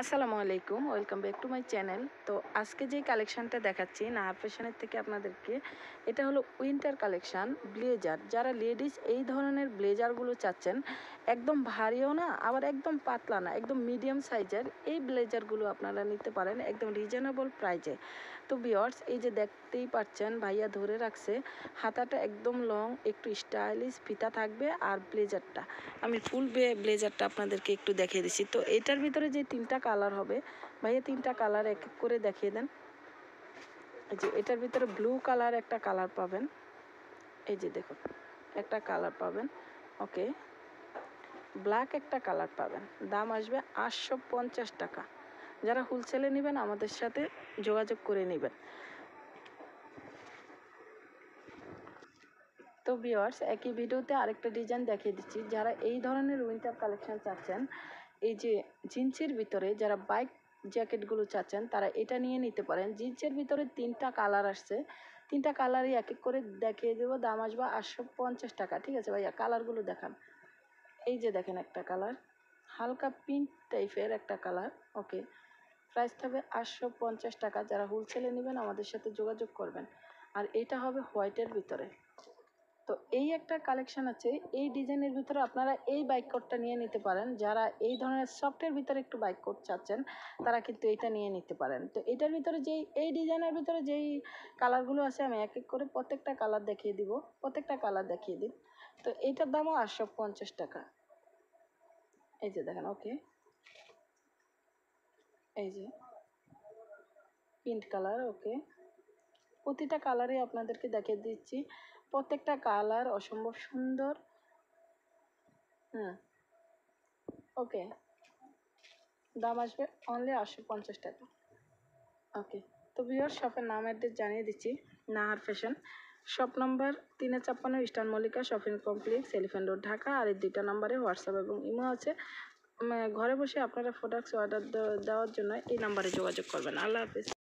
আসসালামু আলাইকুম welcome back to my channel তো আজকে যে কালেকশানটা দেখাচ্ছি না ফ্যাশনের থেকে আপনাদেরকে এটা হলো উইন্টার কালেকশান ব্লেজার যারা লেডিস এই ধরনের ব্লেজারগুলো চাচ্ছেন একদম ভারীও না আবার একদম পাতলা না একদম মিডিয়াম সাইজের এই ব্লেজারগুলো আপনারা নিতে পারেন একদম রিজনেবল প্রাইজে তো বিয়ার্স এই যে দেখতেই পাচ্ছেন ভাইয়া ধরে রাখছে হাতাটা একদম লং একটু স্টাইলিশ ফিতা থাকবে আর ব্লেজারটা আমি ফুল ব্লেজারটা আপনাদেরকে একটু দেখিয়ে দিচ্ছি তো এটার ভিতরে যে তিনটা তিনটা কালার হবে ভাইয়া তিনটা কালার এক এক করে দেখিয়ে দেন এই যে এটার ভিতরে ব্লু কালার একটা কালার পাবেন এই যে দেখুন একটা কালার পাবেন ওকে ব্ল্যাক একটা কালার পাবেন দাম আসবে আটশো পঞ্চাশ টাকা যারা হোলসেলে নেবেন আমাদের সাথে যোগাযোগ করে নেবেন তো ভিওয়ার্স একই ভিডিওতে আরেকটা ডিজাইন দেখিয়ে দিচ্ছি যারা এই ধরনের উইন্টার কালেকশন চাচ্ছেন এই যে জিন্সের ভিতরে যারা বাইক জ্যাকেটগুলো চাচ্ছেন তারা এটা নিয়ে নিতে পারেন জিন্সের ভিতরে তিনটা কালার আসছে তিনটা কালারই এক এক করে দেখিয়ে দেবো দাম আসবে আটশো পঞ্চাশ টাকা ঠিক আছে ভাইয়া কালারগুলো দেখান এই যে দেখেন একটা কালার হালকা পিঙ্ক টাইপের একটা কালার ওকে প্রাইস থাকবে আটশো পঞ্চাশ টাকা যারা হোলসেলে নেবেন আমাদের সাথে যোগাযোগ করবেন আর এটা হবে হোয়াইটের ভিতরে তো এই একটা কালেকশন আছে এই ডিজাইনের ভিতরে আপনারা এই বাইক কোডটা নিয়ে নিতে পারেন যারা এই ধরনের সফটের ভিতরে একটু বাইক কোড চাচ্ছেন তারা কিন্তু এটা নিয়ে নিতে পারেন তো এটার ভিতরে যেই এই ডিজাইনের ভিতরে যেই কালারগুলো আছে আমি এক এক করে প্রত্যেকটা কালার দেখিয়ে দিব প্রত্যেকটা কালার দেখিয়ে দিন তো এইটার দামও আটশো পঞ্চাশ টাকা এই যে দেখেন ওকে এই যে পিঙ্ক কালার ওকে প্রতিটা কালারে আপনাদেরকে দেখিয়ে দিচ্ছি প্রত্যেকটা কালার অসম্ভব সুন্দর হুম ওকে দাম আসবে অনলি আটশো পঞ্চাশ টাকা ওকে তো বিয়র শপের নাম অ্যাড্রেস জানিয়ে দিচ্ছি নাহার ফ্যাশন শপ নম্বর তিনে ছাপ্পান্ন eastern Mallika shopping complex elephant road Dhaka আর এই দুইটা নম্বরে হোয়াটসঅ্যাপ এবং ইমো আছে ঘরে বসে আপনারা প্রোডাক্টস অর্ডার দেওয়ার জন্য এই নাম্বারে যোগাযোগ করবেন আল্লাহ হাফিজ